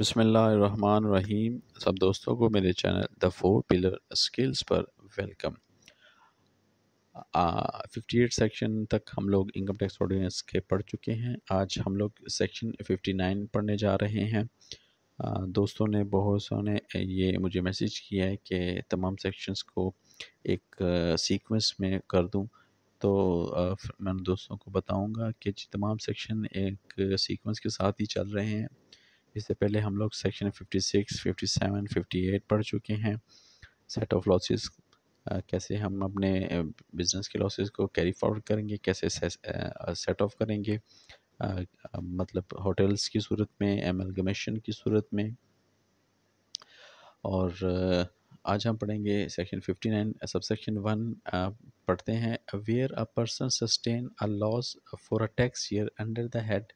बसमान रहीम सब दोस्तों को मेरे channel the four pillar skills पर वेलकम फिफ्टी एट सेक्शन तक हम लोग इनकम टैक्स ऑर्डिनेंस के पढ़ चुके हैं आज हम लोग सेक्शन फिफ्टी नाइन पढ़ने जा रहे हैं आ, दोस्तों ने बहुत सौ ने ये मुझे मैसेज किया है कि तमाम सेक्शंस को एक सीक्वेंस में कर दूं तो मैं दोस्तों को बताऊंगा कि तमाम सेक्शन एक सीक्वेंस के साथ ही चल रहे हैं इससे पहले हम लोग सेक्शन 56, 57, 58 पढ़ चुके हैं सेट ऑफ लॉसेस कैसे हम अपने बिजनेस के लॉसेस को कैरी फॉरवर्ड करेंगे कैसे सेट ऑफ करेंगे आ, मतलब होटल्स की सूरत में एमलगमेशन की सूरत में और आज हम पढ़ेंगे सेक्शन 59 सब सेक्शन वन पढ़ते हैं where a person sustain a loss for a tax year under the head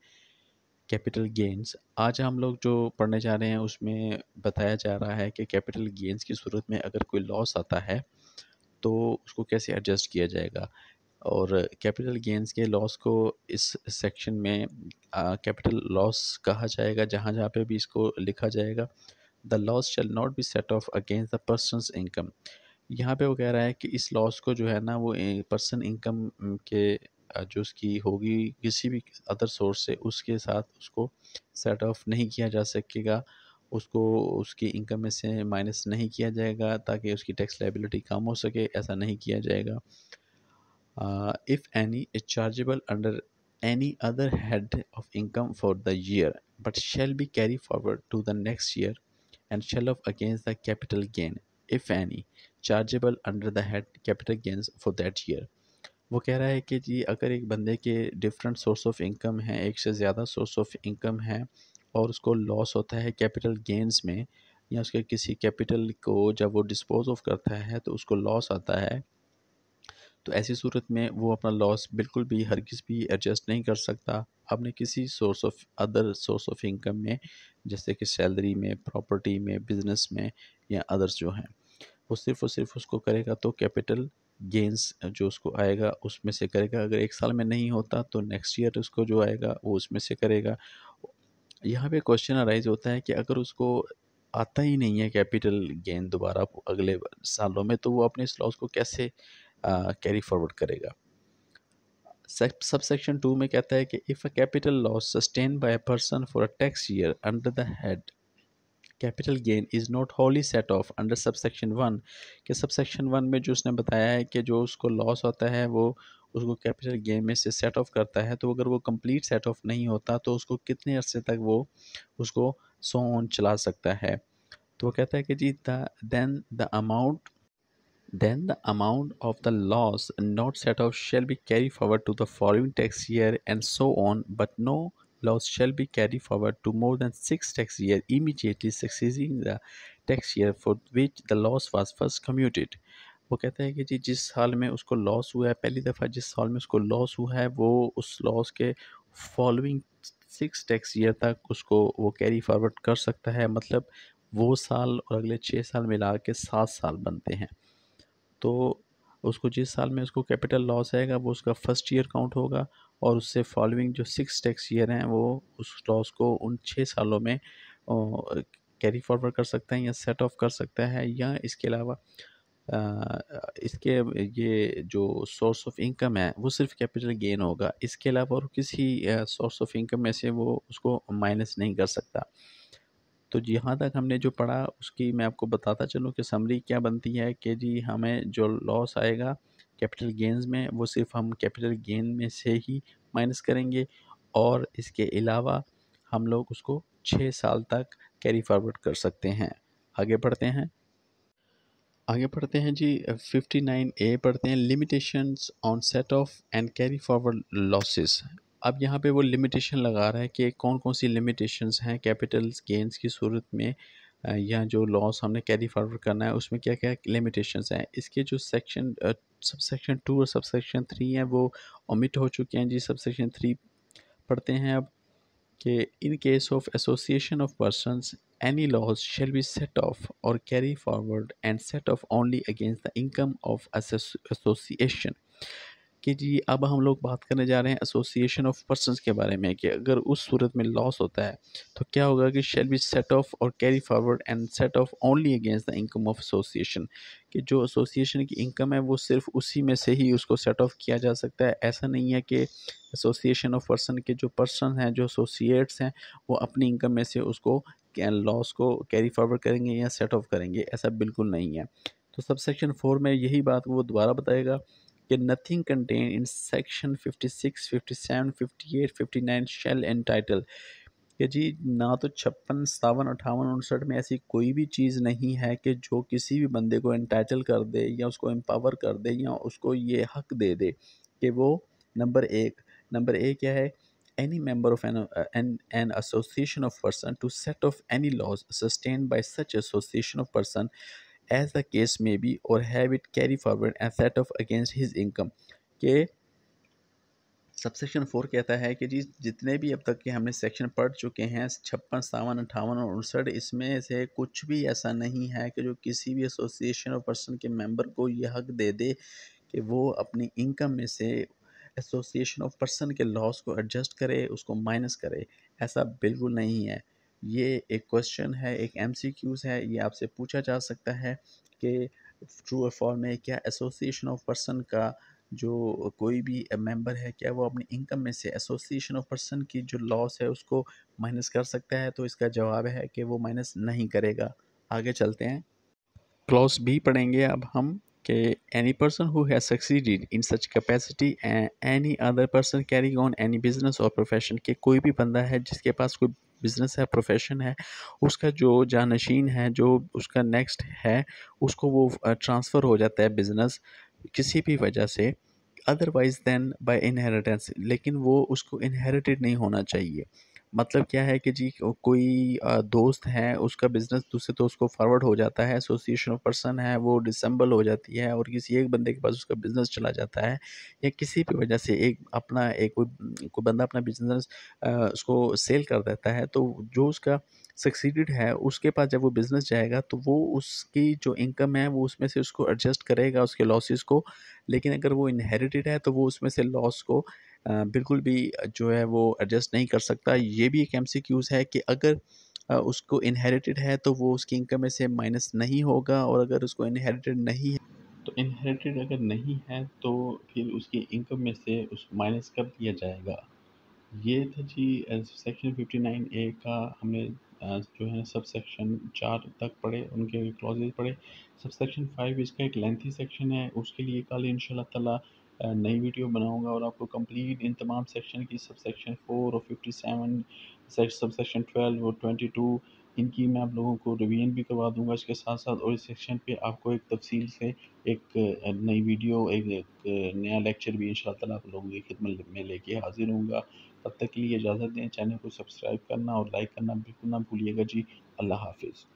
capital gains आज हम लोग जो पढ़ने जा रहे हैं उसमें बताया जा रहा है कि कैपिटल गेंस की सूरत में अगर कोई लॉस आता है तो उसको कैसे एडजस्ट किया जाएगा और कैपिटल गेंस के लॉस को इस सेक्शन में कैपिटल लॉस कहा जाएगा जहाँ जहाँ पे भी इसको लिखा जाएगा the loss shall not be set off against the person's income यहाँ पे वो कह रहा है कि इस लॉस को जो है ना वो पर्सन इनकम के जो उसकी होगी किसी भी अदर सोर्स से उसके साथ उसको सेट ऑफ नहीं किया जा सकेगा उसको उसकी इनकम में से माइनस नहीं किया जाएगा ताकि उसकी टैक्स लाइबिलिटी कम हो सके ऐसा नहीं किया जाएगा if any is chargeable under any other head of income for the year but shall be carry forward to the next year and shall off against the capital gain if any chargeable under the head capital gains for that year वो कह रहा है कि जी अगर एक बंदे के different source of income हैं एक से ज़्यादा सोर्स ऑफ इनकम है और उसको लॉस होता है कैपिटल गेंस में या उसके किसी कैपिटल को जब वो डिस्पोज ऑफ करता है तो उसको लॉस आता है तो ऐसी सूरत में वो अपना लॉस बिल्कुल भी हर किस भी एडजस्ट नहीं कर सकता अपने किसी source of other source of income में जैसे कि सैलरी में प्रॉपर्टी में बिजनेस में या अदर्स जो हैं वो सिर्फ़ और सिर्फ उसको करेगा तो कैपिटल गेंस जो उसको आएगा उसमें से करेगा अगर एक साल में नहीं होता तो नेक्स्ट ईयर उसको जो आएगा वो उसमें से करेगा यहाँ पे क्वेश्चन अराइज होता है कि अगर उसको आता ही नहीं है कैपिटल गेन दोबारा अगले सालों में तो वो अपने इस लॉस को कैसे कैरी फॉरवर्ड करेगा सब सेक्शन टू में कहता है कि if a capital loss sustain by a person for a tax year under the head capital gain is not wholly set off under subsection one के subsection one में जो उसने बताया है कि जो उसको लॉस होता है वो उसको कैपिटल गेन में से सेट ऑफ करता है तो अगर वो कंप्लीट सेट ऑफ नहीं होता तो उसको कितने अरसे तक वो उसको सो ऑन चला सकता है तो वो कहता है कि जी the the amount then the amount of the loss not set off shall be carried forward to the following tax year and so on but no laws shall be carried forward to more than six tax years immediately succeeding the tax year for which the loss was first commuted वो कहते हैं कि जी जिस साल में उसको loss हुआ है पहली दफ़ा जिस साल में उसको लॉस हुआ है वो उस लॉस के फॉलोइंग सिक्स टैक्स ईयर तक उसको वो कैरी फॉरवर्ड कर सकता है मतलब वो साल और अगले छः साल मिला के सात साल बनते हैं तो उसको जिस साल में उसको कैपिटल लॉस आएगा वो उसका फर्स्ट ईयर काउंट होगा और उससे फॉलोइंग जो सिक्स टैक्स ईयर हैं वो उस लॉस को उन छः सालों में कैरी फॉरवर्ड कर सकते हैं या सेट ऑफ कर सकता है या इसके अलावा इसके ये जो सोर्स ऑफ इनकम है वो सिर्फ कैपिटल गेन होगा इसके अलावा और किसी सोर्स ऑफ इनकम में से वो उसको माइनस नहीं कर सकता तो जहाँ तक हमने जो पढ़ा उसकी मैं आपको बताता चलूँ कि समरी क्या बनती है कि जी हमें जो लॉस आएगा कैपिटल गेंस में वो सिर्फ हम कैपिटल गेन में से ही माइनस करेंगे और इसके अलावा हम लोग उसको छः साल तक कैरी फॉरवर्ड कर सकते हैं आगे पढ़ते हैं आगे पढ़ते हैं जी नाइन ए पढ़ते हैं limitations on set off and carry forward losses अब यहाँ पे वो लिमिटेशन लगा रहा है कि कौन कौन सी लिमिटेशंस हैं कैपिटल्स गेंस की सूरत में या जो लॉस हमने कैरी फॉरवर्ड करना है उसमें क्या क्या लिमिटेशन हैं इसके जो सेक्शन सब सेक्शन टू और सब सेक्शन थ्री हैं वो ओमिट हो चुके हैं जी सब सेक्शन थ्री पढ़ते हैं अब कि in case of association of person any loss shall be set off or carry forward and set off only against the income of association कि जी अब हम लोग बात करने जा रहे हैं एसोसिएशन ऑफ पर्सन के बारे में कि अगर उस सूरत में लॉस होता है तो क्या होगा कि shall be set off or carry forward and set off only against the income of association कि जो एसोसिएशन की इनकम है वो सिर्फ उसी में से ही उसको सेट ऑफ किया जा सकता है ऐसा नहीं है कि एसोसिएशन ऑफ पर्सन के जो पर्सन हैं जो एसोसिएट्स हैं वो अपनी इनकम में से उसको लॉस को कैरी फॉरवर्ड करेंगे या सेट ऑफ करेंगे ऐसा बिल्कुल नहीं है तो सब सेक्शन फोर में यही बात वो दोबारा बताएगा कि nothing contain in section 56, 57, 58, 59 shall entitle कि जी ना तो छप्पन सतावन अठावन उनसठ में ऐसी कोई भी चीज़ नहीं है कि जो किसी भी बंदे को इंटाइटल कर दे या उसको एम्पावर कर दे या उसको ये हक दे दे कि वो नंबर एक नंबर एक क्या है any member of an an association of person to set off any loss sustain sustained by such association of as the case may be or have it carry forward and set off against his income के subsection four कहता है कि जी जितने भी अब तक के हमने सेक्शन पढ़ चुके हैं छप्पन सावन अट्ठावन और उनसठ इसमें से कुछ भी ऐसा नहीं है कि जो किसी भी एसोसिएशन और पर्सन के मेंबर को यह हक दे दे कि वो अपनी इनकम में से एसोसिएशन ऑफ पर्सन के लॉस को एडजस्ट करे उसको माइनस करे ऐसा बिल्कुल नहीं है ये एक क्वेश्चन है एक एम है ये आपसे पूछा जा सकता है कि ट्रू और में क्या एसोसिएशन ऑफ पर्सन का जो कोई भी मेंबर है क्या वो अपनी इनकम में से एसोसिएशन ऑफ पर्सन की जो लॉस है उसको माइनस कर सकता है तो इसका जवाब है कि वो माइनस नहीं करेगा आगे चलते हैं क्लॉस भी पढ़ेंगे अब हम कि any person who has succeeded in such capacity any other person carrying on any business or profession के कोई भी बंदा है जिसके पास कोई बिज़नेस है प्रोफेशन है उसका जो जानशीन है जो उसका नेक्स्ट है उसको वो ट्रांसफ़र हो जाता है बिज़नेस किसी भी वजह से अदरवाइज़ दैन बाय इनहेरिटेंस लेकिन वो उसको इनहेरिटेड नहीं होना चाहिए मतलब क्या है कि जी कोई दोस्त है उसका बिज़नेस दूसरे दोस्त तो को फॉरवर्ड हो जाता है एसोसिएशन ऑफ पर्सन है वो डिसम्बल हो जाती है और किसी एक बंदे के पास उसका बिज़नेस चला जाता है या किसी भी वजह से एक अपना एक कोई कोई बंदा अपना बिज़नेस उसको सेल कर देता है तो जो उसका सक्सीडेड है उसके पास जब वो बिज़नेस जाएगा तो वो उसकी जो इनकम है वो उसमें से उसको एडजस्ट करेगा उसके लॉसेस को लेकिन अगर वो इनहेरिटेड है तो वो उसमें से लॉस को बिल्कुल भी जो है वो एडजस्ट नहीं कर सकता ये भी एक एम है कि अगर उसको इनहेरिटेड है तो वो उसकी इनकम में से माइनस नहीं होगा और अगर उसको इनहेरिटेड नहीं है तो इनहेरिटेड अगर नहीं है तो फिर उसकी इनकम में से उस माइनस कर दिया जाएगा ये था जी सेक्शन फिफ्टी नाइन ए का हमने जो है सब सेक्शन चार तक पढ़े उनके क्लॉजेज पढ़े सब सेक्शन फाइव इसका एक लेंथी सेक्शन है उसके लिए कल इन शाह नई वीडियो बनाऊंगा और आपको कंप्लीट इन तमाम सेक्शन की सब सेक्शन फोर और fifty seven subsection twelve और ट्वेंटी टू इनकी मैं आप लोगों को रिवीजन भी करवा दूंगा इसके साथ साथ और इस सेक्शन पे आपको एक तफसील से एक नई वीडियो एक, एक नया लेक्चर भी इन आप लोगों की खिदमत में लेके हाजिर हूँ तब तक के लिए इजाज़त दें चैनल को सब्सक्राइब करना और लाइक करना बिल्कुल ना भूलिएगा जी अल्लाह हाफिज़